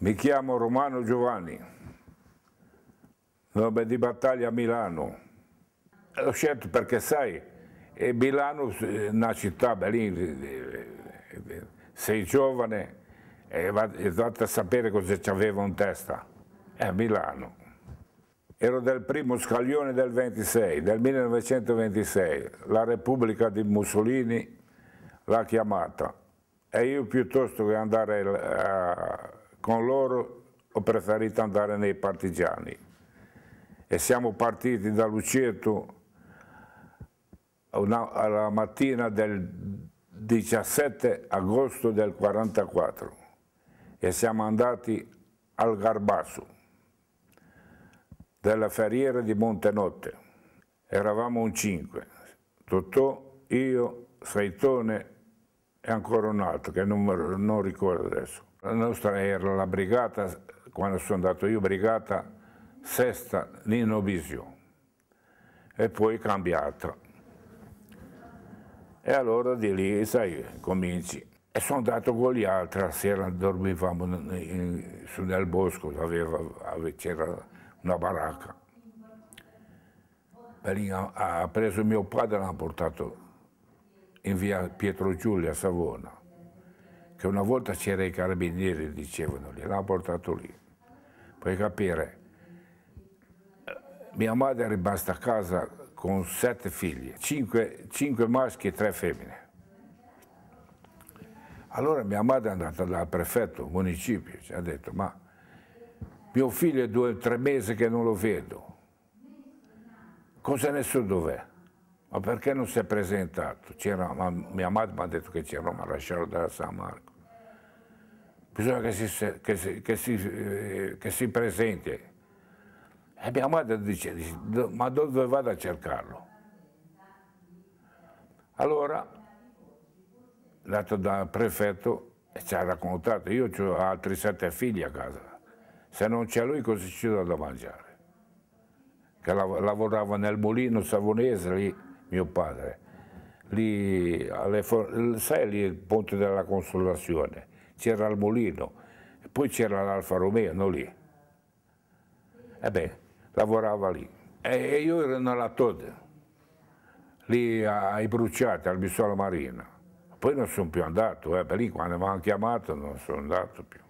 Mi chiamo Romano Giovanni, nome di battaglia Milano. L'ho scelto perché sai, Milano è eh, una città bellissima, sei giovane e vado a sapere cosa ci avevo in testa. È Milano. Ero del primo scaglione del 26, del 1926, la Repubblica di Mussolini l'ha chiamata e io piuttosto che andare a con loro ho preferito andare nei partigiani e siamo partiti da Luceto una, alla mattina del 17 agosto del 44 e siamo andati al Garbasso della Ferriera di Montenotte. Eravamo un cinque, Totò, io, Saitone e ancora un altro che non, non ricordo adesso. La nostra era la brigata, quando sono andato io, brigata sesta Nino Bisio e poi cambiata. E allora di lì, sai, cominci. E sono andato con gli altri, la sera dormivamo in, su nel bosco, c'era una baracca. ha, ha preso mio padre e l'ha portato in via Pietro Giulia a Savona che una volta c'era i carabinieri, dicevano, gliel'ha portato lì. Puoi capire, eh, mia madre è rimasta a casa con sette figli, cinque, cinque maschi e tre femmine. Allora mia madre è andata dal prefetto, municipio, ci ha detto, ma mio figlio è due o tre mesi che non lo vedo, cosa ne so dov'è? Ma perché non si è presentato? mia madre mi ha detto che c'era ma lasciarlo da San Marco bisogna che si, che si, che eh, si, che si presenti. E mia madre dice, ma dove vado a cercarlo? Allora, dato dal prefetto, e ci ha raccontato, io ho altri sette figli a casa, se non c'è lui cosa ci do da mangiare? Che lav lavorava nel mulino savonese lì, mio padre, lì, alle, sai lì il ponte della consolazione, c'era il Molino, poi c'era l'Alfa Romeo, no lì. Ebbene, eh lavorava lì. E io ero nella Todd, lì ai Bruciati, al Bissola Marina. Poi non sono più andato, eh, lì quando mi hanno chiamato non sono andato più.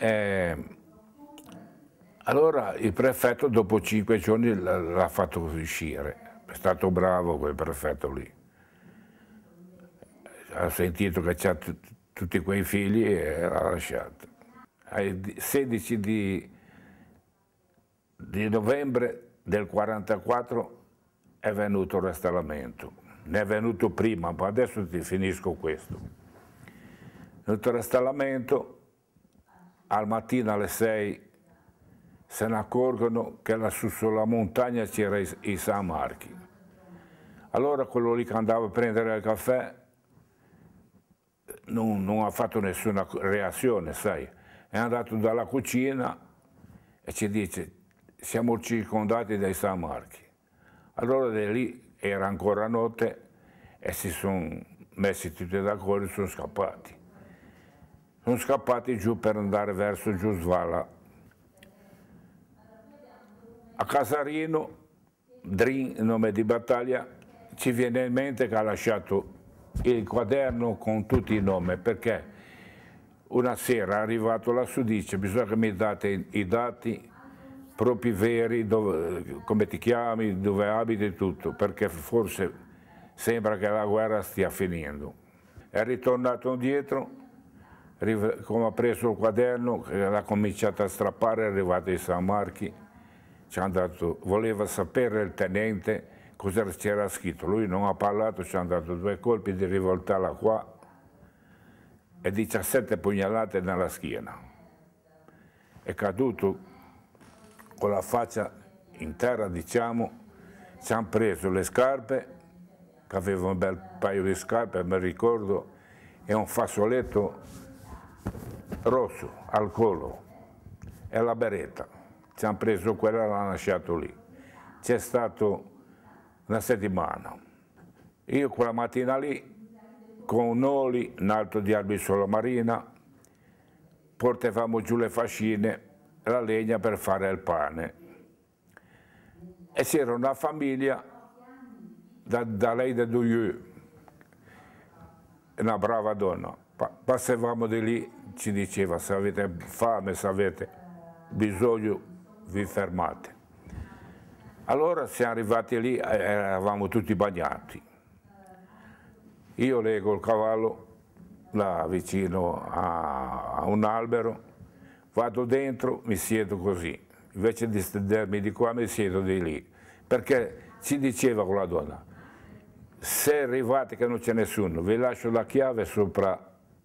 E ehm, allora il prefetto dopo cinque giorni l'ha fatto uscire, è stato bravo quel prefetto lì. Ha sentito che c'è tutti quei figli e eh, l'ha lasciata. Ai 16 di, di novembre del 1944 è venuto il restauramento. Ne è venuto prima, ma adesso ti finisco questo. È venuto il restauramento, al mattino alle 6 se ne accorgono che lassù sulla montagna c'era i, i San Marchi. Allora quello lì che andava a prendere il caffè non, non ha fatto nessuna reazione, sai. È andato dalla cucina e ci dice siamo circondati dai Samarchi. Allora da lì era ancora notte e si sono messi tutti d'accordo e sono scappati. Sono scappati giù per andare verso Giusvala. A Casarino, Drin, nome di battaglia, ci viene in mente che ha lasciato il quaderno con tutti i nomi perché una sera è arrivato lassù dice bisogna che mi date i dati propri veri, dove, come ti chiami, dove abiti e tutto, perché forse sembra che la guerra stia finendo. È ritornato indietro, come ha preso il quaderno, l'ha cominciato a strappare, è arrivato in San Marchi, ci ha dato, voleva sapere il tenente cosa c'era scritto. Lui non ha parlato, ci hanno dato due colpi di rivoltella qua e 17 pugnalate nella schiena. È caduto con la faccia in terra, diciamo, ci hanno preso le scarpe, che aveva un bel paio di scarpe, mi ricordo, e un fazzoletto rosso al collo e la beretta. Ci hanno preso quella e l'hanno lasciato lì. C'è stato una settimana. Io quella mattina lì, con Noli, un altro di Albisola Marina, portavamo giù le fascine, la legna per fare il pane. E c'era una famiglia da, da lei da Duyeux, una brava donna. Passavamo di lì, ci diceva se avete fame, se avete bisogno, vi fermate. Allora siamo arrivati lì, eh, eravamo tutti bagnati. Io leggo il cavallo là vicino a, un albero, vado dentro, mi siedo così. Invece di stendermi di qua, mi siedo di lì. Perché ci diceva quella donna, se arrivate che non c'è nessuno, vi lascio la chiave sopra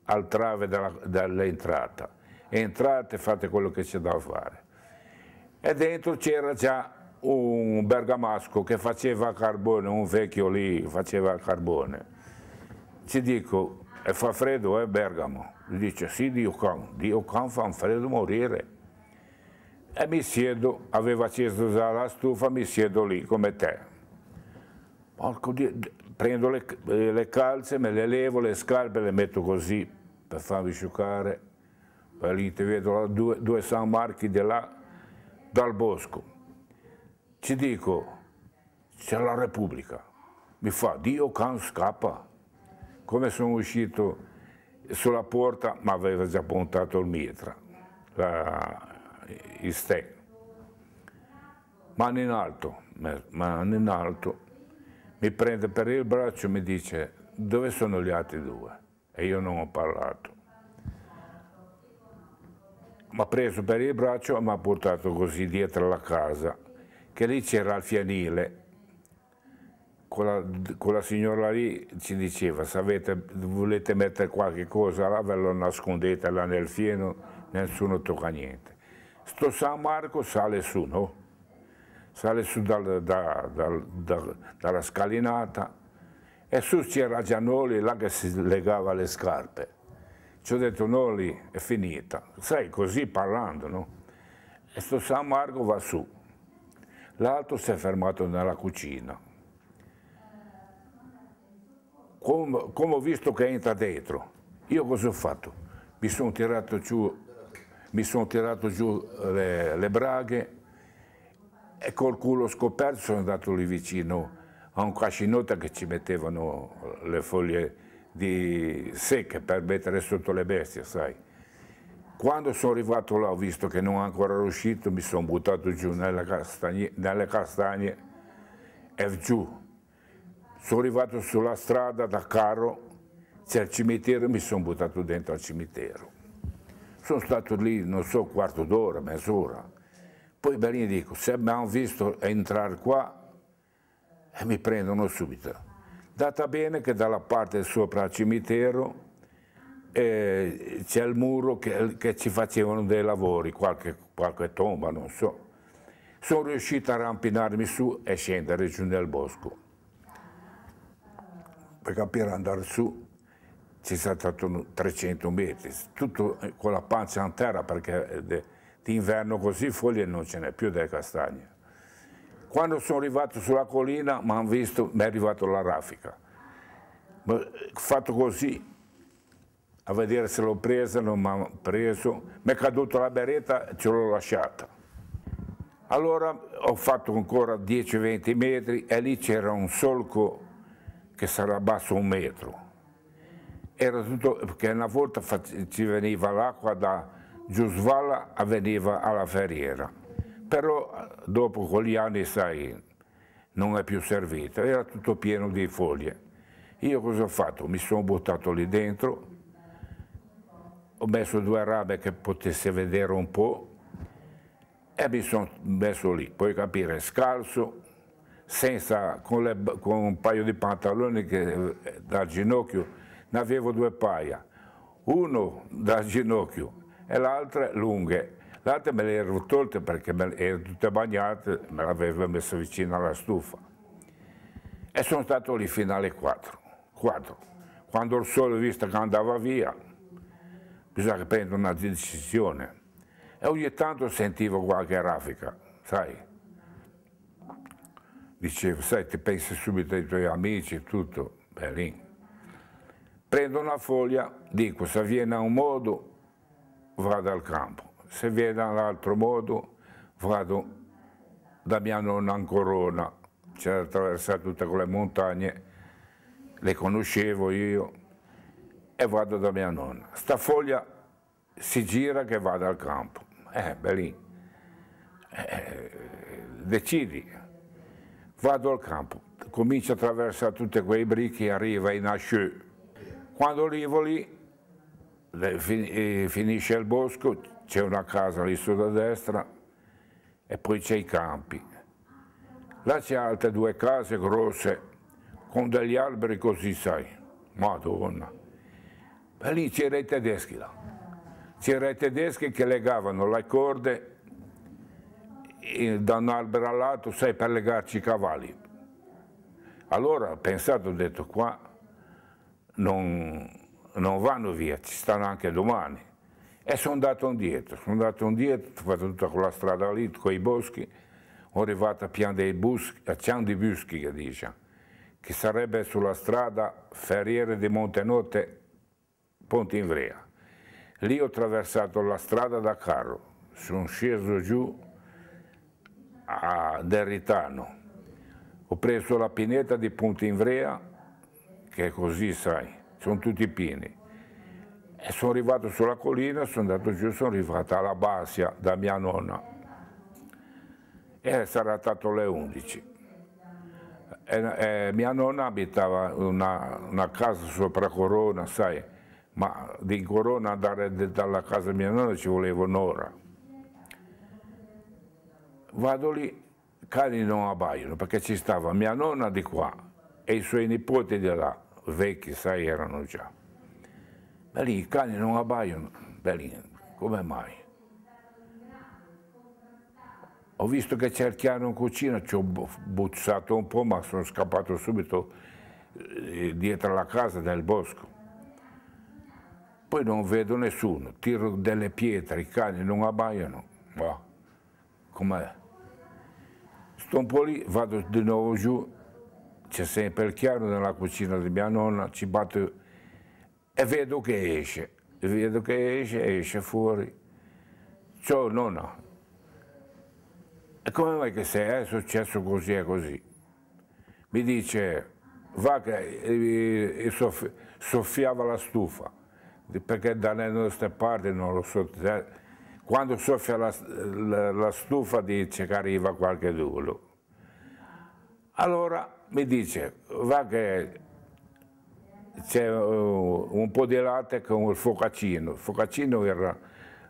al trave dell'entrata. Entrate e fate quello che c'è da fare. E dentro c'era già un bergamasco che faceva carbone, un vecchio lì faceva carbone. Ci dico, e fa freddo, eh, Bergamo? Dice, sì, Dio can, Dio can fa un freddo morire. E mi siedo, aveva acceso già la stufa, mi siedo lì come te. Porco Dio, prendo le, le calze, me le levo, le scarpe le metto così per farmi sciucare. Poi lì ti vedo due, due San Marchi di là, dal bosco ci dico, c'è la Repubblica, mi fa Dio can scappa. Come sono uscito sulla porta, ma aveva già puntato il mitra, la, il stecco. Mano in alto, mano in alto, mi prende per il braccio e mi dice dove sono gli altri due? E io non ho parlato. Mi ha preso per il braccio e mi ha portato così dietro la casa che lì c'era il fianile, quella, quella, signora lì ci diceva se avete, volete mettere qualche cosa là ve lo nascondete là nel fieno, nessuno tocca niente. Sto San Marco sale su, no? Sale su dal, da, dal, da, dalla scalinata e su c'era Gianoli là che si legava le scarpe. Ci ho detto Noli è finita, sai così parlando, no? E sto San Marco va su l'altro si è fermato nella cucina. Come, come ho visto che entra dentro, io cosa ho fatto? Mi sono tirato giù, son tirato giù le, le braghe e col culo scoperto sono andato lì vicino a un cascinotto che ci mettevano le foglie di secche per mettere sotto le bestie, sai. Quando sono arrivato là ho visto che non è ancora riuscito, mi sono buttato giù castagne, nelle castagne e giù. Sono arrivato sulla strada da carro, c'è il cimitero, e mi sono buttato dentro al cimitero. Sono stato lì, non so, un quarto d'ora, mezz'ora. Poi Bellini dico, se mi hanno visto entrare qua, e mi prendono subito. Data bene che dalla parte sopra al cimitero eh, c'è il muro che, che, ci facevano dei lavori, qualche, qualche tomba, non so. Sono riuscito a rampinarmi su e scendere giù nel bosco. Per capire andare su ci sono stati 300 metri, tutto eh, con la pancia in terra perché eh, d'inverno così foglie non ce n'è più delle castagne. Quando sono arrivato sulla collina mi hanno visto, mi è arrivata la raffica. Eh, fatto così, a vedere se l'ho presa, non mi ha preso, mi è caduta la beretta, ce l'ho lasciata. Allora ho fatto ancora 10-20 metri e lì c'era un solco che sarà basso un metro. Era tutto, perché una volta ci veniva l'acqua da Giusvalla e veniva alla ferriera. Però dopo con gli anni, sai, non è più servito, era tutto pieno di foglie. Io cosa ho fatto? Mi sono buttato lì dentro, ho messo due rame che potesse vedere un po' e mi sono messo lì, puoi capire, scalzo, senza, con, le, con, un paio di pantaloni che eh, dal ginocchio, ne avevo due paia, uno dal ginocchio e l'altra lunghe. L'altra me le ero tolte perché erano tutte bagnate, me le avevo messe vicino alla stufa. E sono stato lì fino alle 4. 4. Quando il sole, visto che andava via, bisogna prendere una decisione. E ogni tanto sentivo qualche raffica, sai. Dicevo, sai, ti pensi subito ai tuoi amici e tutto. Beh, lì. Prendo una foglia, dico, se viene a un modo, vado al campo. Se viene all'altro modo, vado da mia nonna Ancorona. C'era attraversato tutte quelle montagne, le conoscevo io e vado da mia nonna. Sta foglia si gira che vado al campo. Eh, beh lì, eh, decidi, vado al campo, comincio a attraversare tutti quei bricchi, arriva in Asciù. Quando arrivo lì, eh, finisce il bosco, c'è una casa lì sulla destra e poi c'è i campi. Là c'è altre due case grosse con degli alberi così, sai, madonna e lì c'erano i tedeschi là. C'era i tedeschi che legavano le corde eh, da un albero all'altro, sai, per legarci i cavalli. Allora ho pensato, ho detto qua non, non vanno via, ci stanno anche domani. E sono andato indietro, sono andato indietro, ho fatto tutta quella strada lì, con i boschi, ho arrivato a Pian dei Buschi, a Cian di Buschi che dice, che sarebbe sulla strada Ferriere di Montenotte Ponte Ivrea. Lì ho attraversato la strada da carro, sono sceso giù a Derritano, ho preso la pineta di Ponte Ivrea, che è così sai, sono tutti pini. E sono arrivato sulla collina, sono andato giù, sono arrivato alla Bassia da mia nonna. E sarà stato le 11. E, e mia nonna abitava una, una casa sopra Corona, sai, ma di Corona andare dalla casa mia nonna ci voleva un'ora. Vado lì, cani non abbaiono perché ci stava mia nonna di qua e i suoi nipoti di là, vecchi sai erano già. Ma lì i cani non abbaiono, lì, come mai? Ho visto che cerchiano in cucina, ci ho buzzato un po' ma sono scappato subito eh, dietro la casa nel bosco poi non vedo nessuno, tiro delle pietre, i cani non abbaiano. Ma com'è? Sto un po' lì, vado di nuovo giù, c'è sempre il chiaro nella cucina di mia nonna, ci batto e vedo che esce, e vedo che esce, esce fuori. Ciao nonna, e come mai che se è successo così e così? Mi dice, va che eh, eh, soffiava la stufa perché dalle nostre parti non lo so, cioè, quando soffia la, la, la stufa dice che arriva qualche duro. Allora mi dice, va che c'è uh, un po' di latte con il focaccino, il focaccino era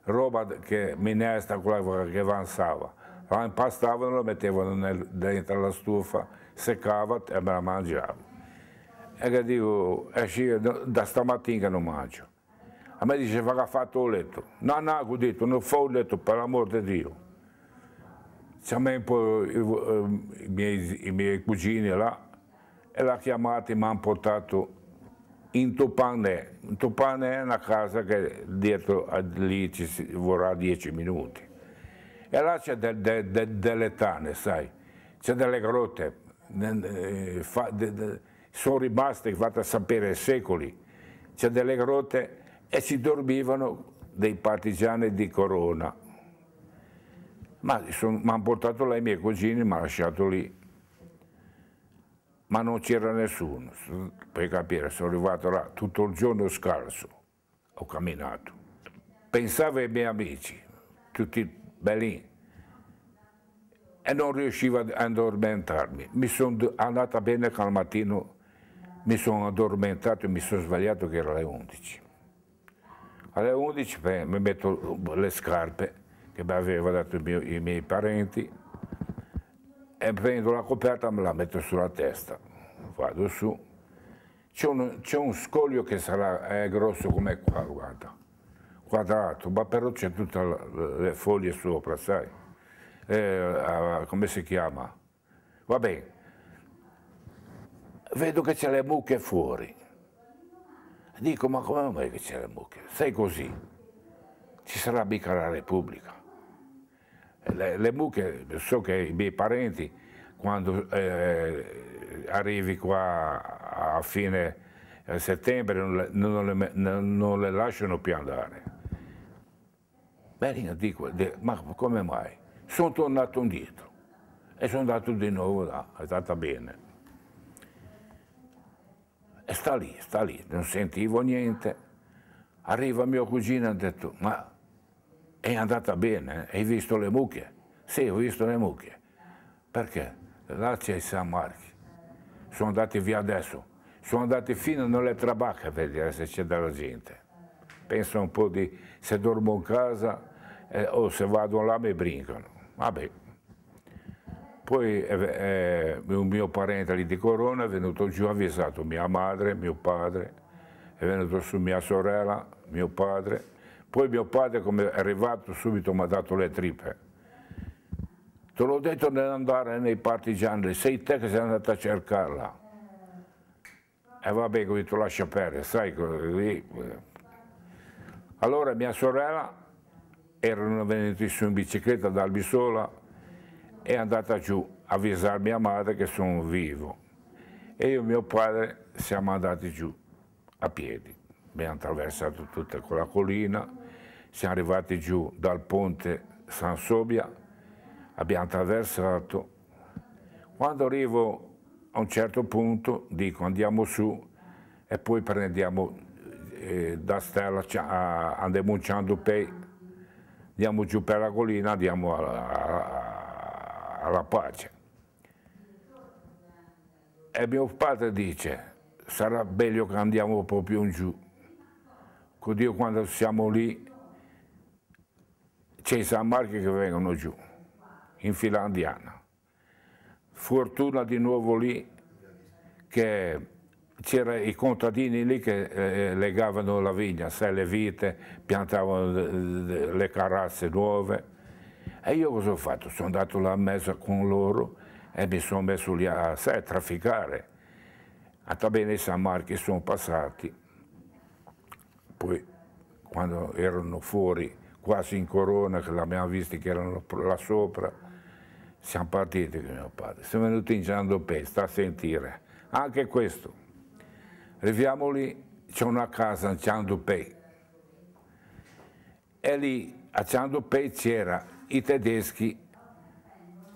roba che minestra quella che avanzava, la impastavano, lo mettevano nel, dentro la stufa, seccava e me la mangiava. E che dico, esci eh da stamattina non mangio. A me diceva che ha fatto ho letto. No, no, ho detto, non fa ho letto, per l'amor di Dio. C'è me un i, miei, i miei cugini là e l'ha chiamato e mi hanno portato in Topane. Topane è una casa che dietro lì ci vorrà dieci minuti. E là c'è de, de, de, delle tane, sai, c'è delle grotte, sono rimaste, fate sapere, secoli. C'è delle grotte e si dormivano dei partigiani di Corona. Ma mi hanno portato là i miei cugini, mi hanno lasciato lì. Ma non c'era nessuno, per capire, sono arrivato là tutto il giorno scarso, ho camminato. Pensavo ai miei amici, tutti belli, e non riuscivo ad addormentarmi. Mi sono andata bene che al mattino mi sono addormentato e mi sono svegliato che era le 11. Alle 11 mi metto le scarpe che mi aveva dato mio, i miei parenti e prendo la coperta e me la metto sulla testa. Vado su. C'è un, un, scoglio che sarà, grosso come qua, guarda, quadrato, ma però c'è tutte le foglie sopra, sai? Eh, ah, come si chiama? Va bene. Vedo che c'è le mucche fuori Dico, ma come mai che c'è la mucca? Sei così, ci sarà mica la Repubblica. Eh, le, le, mucche, so che i miei parenti, quando eh, arrivi qua a fine eh, settembre, non le, non le, non le lasciano più andare. Beh, dico, ma come mai? Sono tornato indietro e sono andato di nuovo là, è stata bene. E sta lì, sta lì, non sentivo niente. Arriva mio cugino e ha detto, ma è andata bene, hai visto le mucche? Sì, ho visto le mucche. Perché? Là c'è San Marchi. Sono andati via adesso. Sono andati fino nelle trabacche a vedere eh, se c'è della gente. Penso un po' di se dormo in casa eh, o se vado là mi brincano. Vabbè, poi eh, eh, un mio parente lì di Corona è venuto giù, ha avvisato mia madre, mio padre, è venuto su mia sorella, mio padre. Poi mio padre, come è arrivato subito, mi ha dato le tripe. Te l'ho detto nell'andare nei partigiani, sei te che sei andato a cercarla. E vabbè, ho tu lascia perdere, sai lì. Eh. Allora mia sorella erano venuti su in bicicletta da Albisola, è andata giù a avvisare mia madre che sono vivo e io e mio padre siamo andati giù a piedi. Abbiamo attraversato tutta quella collina, siamo arrivati giù dal ponte San Sobia, abbiamo attraversato. Quando arrivo a un certo punto dico andiamo su e poi prendiamo eh, da Stella, a, ah, andiamo in Ciandupei, andiamo giù per la collina, andiamo a, a alla pace. E mio padre dice, sarà meglio che andiamo proprio in giù. Così quando siamo lì, c'è i San Marco che vengono giù, in Finlandiana. Fortuna di nuovo lì che c'erano i contadini lì che eh, legavano la vigna, se le vite, piantavano eh, le carazze nuove e io cosa ho fatto? Sono andato là a mezzo con loro e mi sono messo lì a, sai, a trafficare. A Tabene e San Marchi sono passati, poi quando erano fuori, quasi in corona, che l'abbiamo visto che erano là sopra, siamo partiti con mio padre. Siamo venuti in Giandopè, sta a sentire. Anche questo. Arriviamo lì, c'è una casa a Giandopè. E lì a Giandopè c'era i tedeschi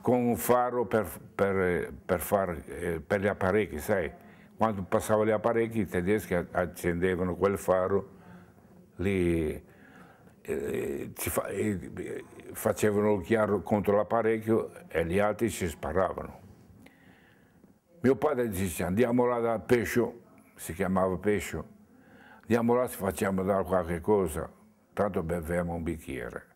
con un faro per, per, per, far, eh, per gli apparecchi, sai? Quando passavano gli apparecchi i tedeschi accendevano quel faro, li, eh, fa, eh, facevano il chiaro contro l'apparecchio e gli altri si sparavano. Mio padre disse andiamo là da pescio, si chiamava pescio, andiamo là se facciamo dare qualche cosa, tanto beviamo un bicchiere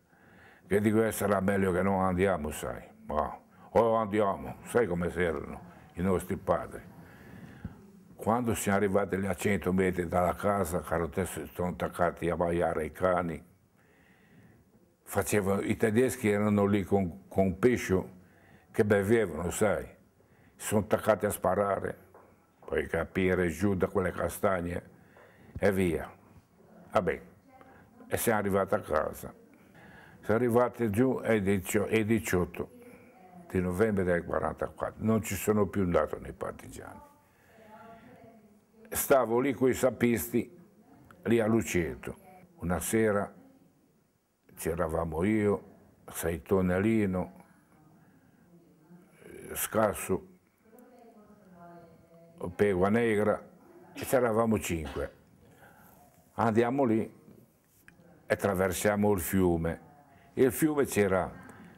che di questo era meglio che non andiamo, sai, ma o andiamo, sai come erano i nostri padri. Quando siamo arrivati lì a 100 metri dalla casa, caro adesso sono attaccati a baiare i cani, Facevano, i tedeschi erano lì con, con un pescio che bevevano, sai, si sono attaccati a sparare, poi capire, giù da quelle castagne e via. Vabbè, e siamo arrivati a casa. Sono arrivate giù ai 18 di novembre del 1944, non ci sono più andato nei partigiani. Stavo lì con i sapisti, lì a Luceto. Una sera c'eravamo io, Saitone Alino, eh, Scasso, Pegua Negra, e c'eravamo cinque. Andiamo lì e attraversiamo il fiume il fiume c'era,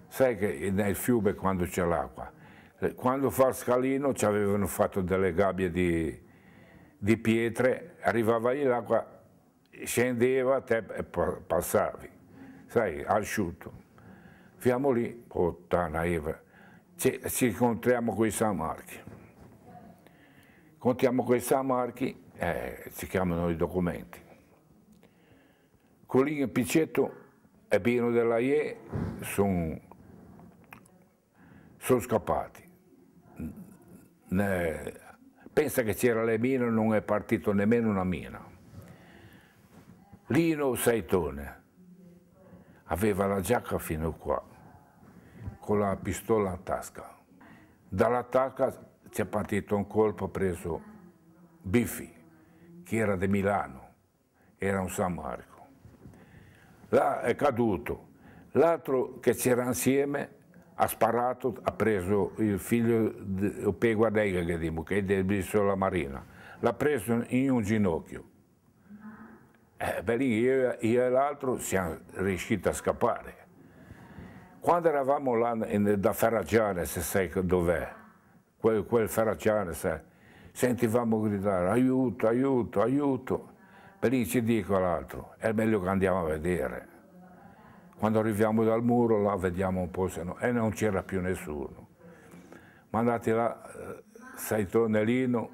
sai che nel fiume quando c'è l'acqua, eh, quando fa scalino ci avevano fatto delle gabbie di, di pietre, arrivava lì l'acqua, scendeva te, e passavi, sai, asciutto. Fiamo lì, puttana Eva, ci, ci incontriamo con i Samarchi. Marchi. Contiamo con i Samarchi, eh, si chiamano i documenti. Colino Picetto e Pino della IE sono son scappati. Ne, pensa che c'era le mine, non è partito nemmeno una mina. Lino Saitone aveva la giacca fino qua, con la pistola in tasca. Dalla tasca c'è partito un colpo preso Biffi, che era di Milano, era un San Marco là è caduto, l'altro che c'era insieme ha sparato, ha preso il figlio di Opegua Dega, che è del ministro della Marina, l'ha preso in un ginocchio. beh, lì io, io e l'altro siamo riusciti a scappare. Quando eravamo là in, da Ferragiane, se sai dov'è, quel, quel Ferragiane, se, sentivamo gridare aiuto, aiuto, aiuto Lì dico l'altro, è meglio che andiamo a vedere. Quando arriviamo dal muro là vediamo un po' se no, e non c'era più nessuno. Mandati là, eh, sai tonnellino,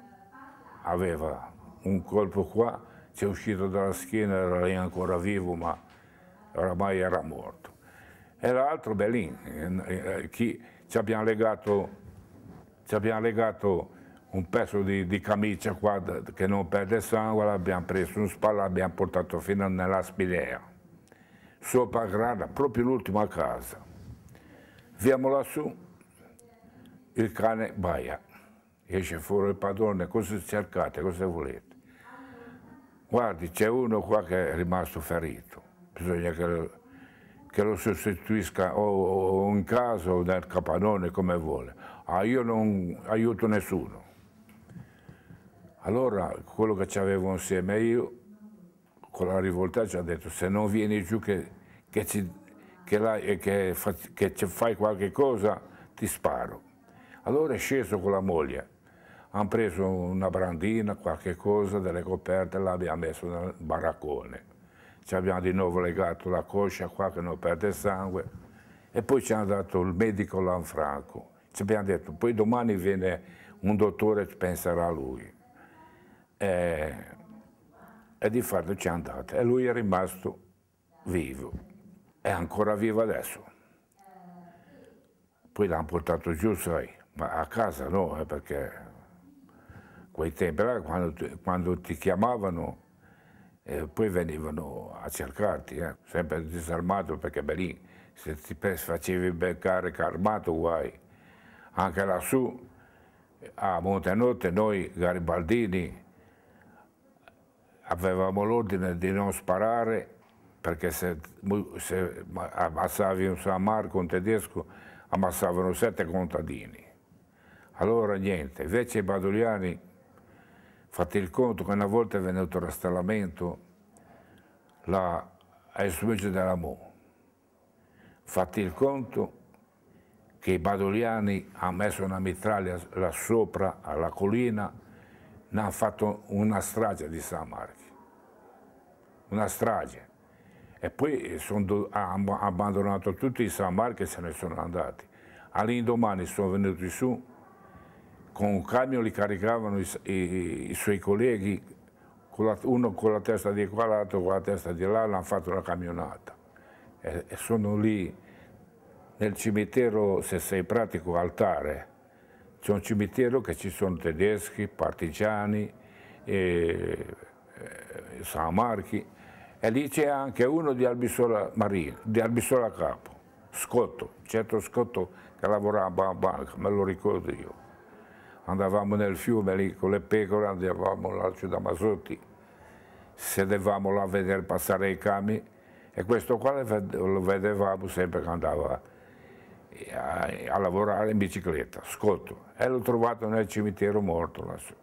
aveva un colpo qua, ci è uscito dalla schiena, era lì ancora vivo, ma oramai era morto. E l'altro Belin, eh, eh, ci abbiamo legato, ci abbiamo legato un pezzo di, di camicia qua, che non perde sangue, l'abbiamo preso in spalla, l'abbiamo portato fino nella spilea, sopra Grada, proprio l'ultima casa. Viamo lassù, il cane baia, esce fuori il padrone, cosa cercate, cosa volete? Guardi, c'è uno qua che è rimasto ferito, bisogna che lo, che lo sostituisca o, o, in casa o nel capannone come vuole. Ah, io non aiuto nessuno allora quello che ci insieme io, con la rivolta ci ha detto se non vieni giù che, che, ci, che, la, eh, che fa, fai qualche cosa ti sparo. Allora è sceso con la moglie, hanno preso una brandina, qualche cosa, delle coperte, l'abbiamo messo nel baraccone. Ci abbiamo di nuovo legato la coscia qua che non perde sangue e poi ci hanno dato il medico Lanfranco. Ci abbiamo detto poi domani viene un dottore e penserà a lui eh, e di fatto ci è andata e lui è rimasto vivo, è ancora vivo adesso. Poi l'hanno portato giù, sai, ma a casa no, eh, perché quei tempi là quando, quando ti chiamavano eh, poi venivano a cercarti, eh, sempre disarmato perché beh, lì se ti facevi beccare carmato guai. Anche lassù a Montenotte noi garibaldini avevamo l'ordine di non sparare perché se, se ammazzavi un Samarco, un tedesco, ammazzavano sette contadini. Allora niente, invece i baduliani, fate il conto che una volta è venuto il rastellamento la, ai suoi della Mu. Fate il conto che i baduliani hanno messo una mitraglia là sopra alla collina ne ha fatto una strage di Samarchi, una strage. E poi sono, hanno abbandonato tutti i Samarchi e se ne sono andati. All'indomani sono venuti su, con un camion li caricavano i, i, i suoi colleghi, con la, uno con la testa di qua, l'altro con la testa di là, l'hanno fatto una camionata. E, e sono lì nel cimitero, se sei pratico, altare c'è un cimitero che ci sono tedeschi, partigiani, e, e eh, Samarchi e lì c'è anche uno di Albisola Maria, di Albisola Capo, Scotto, certo Scotto che lavorava a banca, me lo ricordo io. Andavamo nel fiume lì con le pecore, andavamo all'Alcio da Masotti, sedevamo là a vedere passare i cami e questo qua lo vedevamo sempre che andava a, a lavorare in bicicletta, scotto, e eh, l'ho trovato nel cimitero morto lassù.